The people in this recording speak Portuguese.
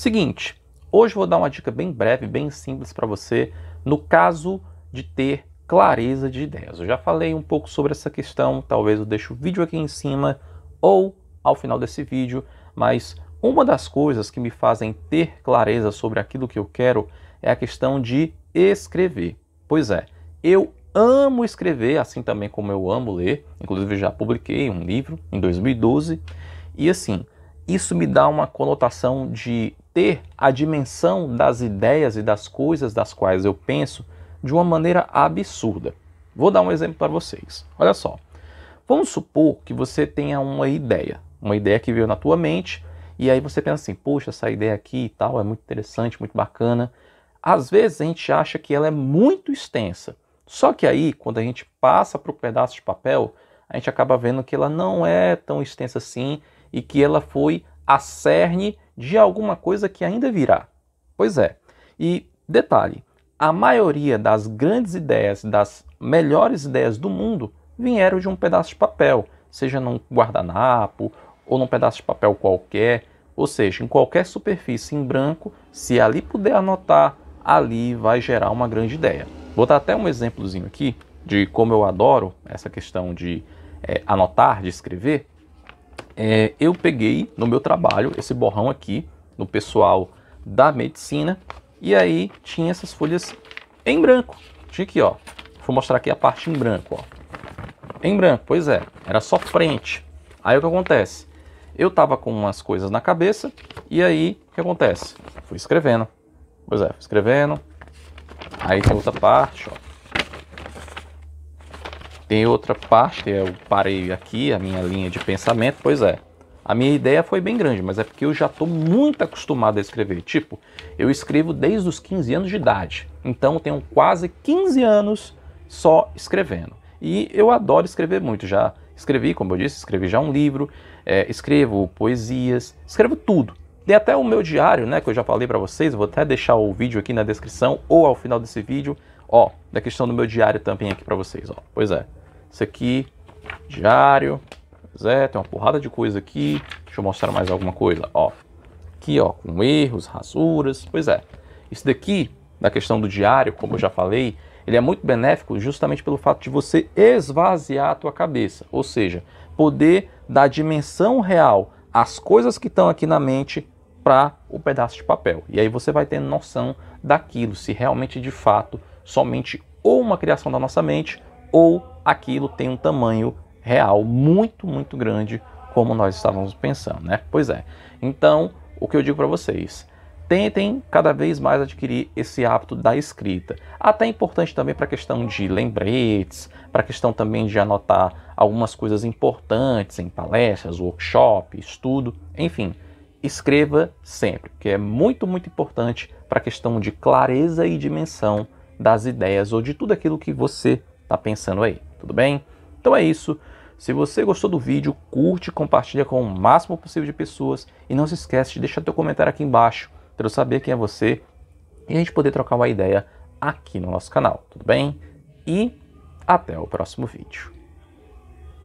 Seguinte, hoje vou dar uma dica bem breve, bem simples para você no caso de ter clareza de ideias. Eu já falei um pouco sobre essa questão, talvez eu deixe o vídeo aqui em cima ou ao final desse vídeo, mas uma das coisas que me fazem ter clareza sobre aquilo que eu quero é a questão de escrever. Pois é, eu amo escrever, assim também como eu amo ler. Inclusive, já publiquei um livro em 2012. E assim, isso me dá uma conotação de ter a dimensão das ideias e das coisas das quais eu penso de uma maneira absurda. Vou dar um exemplo para vocês. Olha só. Vamos supor que você tenha uma ideia, uma ideia que veio na tua mente, e aí você pensa assim: "Poxa, essa ideia aqui e tal é muito interessante, muito bacana". Às vezes a gente acha que ela é muito extensa. Só que aí, quando a gente passa para o pedaço de papel, a gente acaba vendo que ela não é tão extensa assim e que ela foi a cerne de alguma coisa que ainda virá. Pois é. E detalhe, a maioria das grandes ideias, das melhores ideias do mundo, vieram de um pedaço de papel, seja num guardanapo ou num pedaço de papel qualquer, ou seja, em qualquer superfície em branco, se ali puder anotar, ali vai gerar uma grande ideia. Vou dar até um exemplozinho aqui de como eu adoro essa questão de é, anotar, de escrever. É, eu peguei no meu trabalho esse borrão aqui, no pessoal da medicina, e aí tinha essas folhas em branco. Tinha aqui, ó. Vou mostrar aqui a parte em branco, ó. Em branco, pois é. Era só frente. Aí o que acontece? Eu tava com umas coisas na cabeça, e aí o que acontece? Fui escrevendo. Pois é, fui escrevendo. Aí tem outra parte, ó. Tem outra parte, eu parei aqui a minha linha de pensamento, pois é. A minha ideia foi bem grande, mas é porque eu já estou muito acostumado a escrever. Tipo, eu escrevo desde os 15 anos de idade, então tenho quase 15 anos só escrevendo. E eu adoro escrever muito, já escrevi, como eu disse, escrevi já um livro, é, escrevo poesias, escrevo tudo. Tem até o meu diário, né, que eu já falei para vocês, vou até deixar o vídeo aqui na descrição ou ao final desse vídeo, ó, da questão do meu diário também aqui para vocês, ó. Pois é. Isso aqui, diário. Pois é, tem uma porrada de coisa aqui. Deixa eu mostrar mais alguma coisa, ó. Aqui, ó, com erros, rasuras, pois é. Isso daqui, na questão do diário, como eu já falei, ele é muito benéfico justamente pelo fato de você esvaziar a tua cabeça, ou seja, poder dar dimensão real às coisas que estão aqui na mente para o pedaço de papel. E aí você vai ter noção daquilo, se realmente de fato somente ou uma criação da nossa mente ou aquilo tem um tamanho real muito, muito grande, como nós estávamos pensando, né? Pois é. Então, o que eu digo para vocês, tentem cada vez mais adquirir esse hábito da escrita. Até é importante também para a questão de lembretes, para a questão também de anotar algumas coisas importantes em palestras, workshop, estudo, enfim. Escreva sempre, que é muito, muito importante para a questão de clareza e dimensão das ideias ou de tudo aquilo que você tá pensando aí, tudo bem? Então é isso. Se você gostou do vídeo, curte, compartilha com o máximo possível de pessoas e não se esquece de deixar teu comentário aqui embaixo para eu saber quem é você e a gente poder trocar uma ideia aqui no nosso canal, tudo bem? E até o próximo vídeo.